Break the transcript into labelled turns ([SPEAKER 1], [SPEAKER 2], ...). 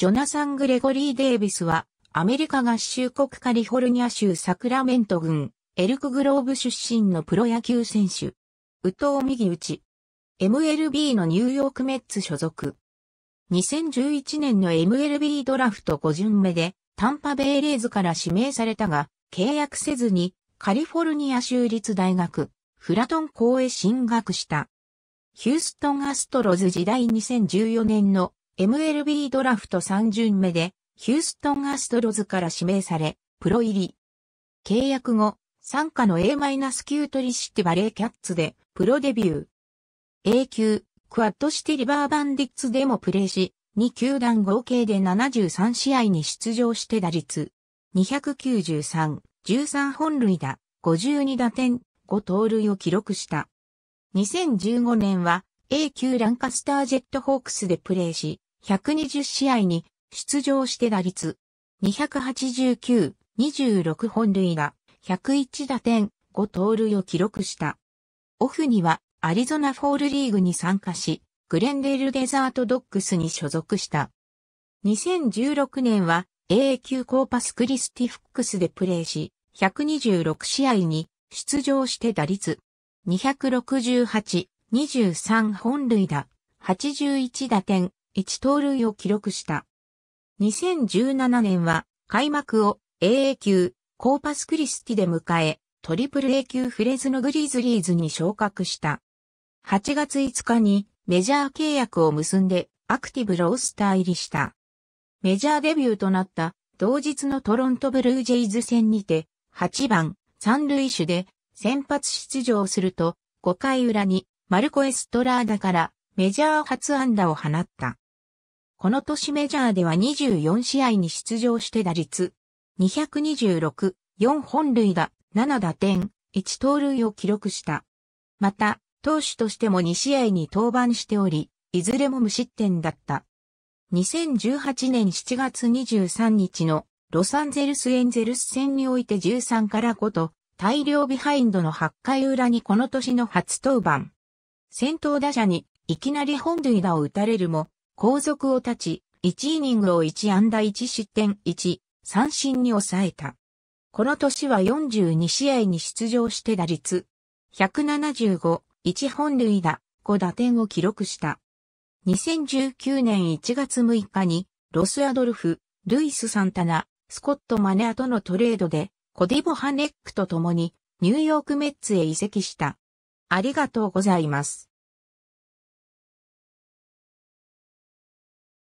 [SPEAKER 1] ジョナサン・グレゴリー・デイビスは、アメリカ合衆国カリフォルニア州サクラメント郡、エルクグローブ出身のプロ野球選手。宇藤右打ち。MLB のニューヨークメッツ所属。2011年の MLB ドラフト5巡目で、タンパベイレーズから指名されたが、契約せずに、カリフォルニア州立大学、フラトン校へ進学した。ヒューストンアストロズ時代2014年の MLB ドラフト3巡目で、ヒューストンアストロズから指名され、プロ入り。契約後、参加の A- 級トリシティバレーキャッツで、プロデビュー。A 級、クワッドシティリバーバンディッツでもプレーし、2球団合計で73試合に出場して打率。293、13本塁打、52打点、5盗塁を記録した。2015年は、A 級ランカスタージェットホークスでプレーし、120試合に出場して打率289、26本塁打、101打点、5盗塁を記録した。オフにはアリゾナフォールリーグに参加し、グレンデールデザートドッグスに所属した。2016年は A 級コーパスクリスティフックスでプレーし、126試合に出場して打率268、23本塁打、81打点、1盗塁を記録した。2017年は開幕を AA 級コーパスクリスティで迎え、トリプル A 級フレズのグリーズリーズに昇格した。8月5日にメジャー契約を結んでアクティブロースター入りした。メジャーデビューとなった同日のトロントブルージェイズ戦にて8番三塁手で先発出場すると5回裏にマルコ・エストラーダからメジャー初安打を放った。この年メジャーでは24試合に出場して打率226、4本塁打、7打点、1盗塁を記録した。また、投手としても2試合に登板しており、いずれも無失点だった。2018年7月23日のロサンゼルスエンゼルス戦において13から5と大量ビハインドの8回裏にこの年の初登板。先頭打者にいきなり本塁打を打たれるも後続を立ち、1イニングを1安打1失点1、三振に抑えた。この年は42試合に出場して打率、175、1本塁打、5打点を記録した。2019年1月6日に、ロスアドルフ、ルイス・サンタナ、スコット・マネアとのトレードで、コディボ・ハネックと共に、ニューヨーク・メッツへ移籍した。ありがとうございます。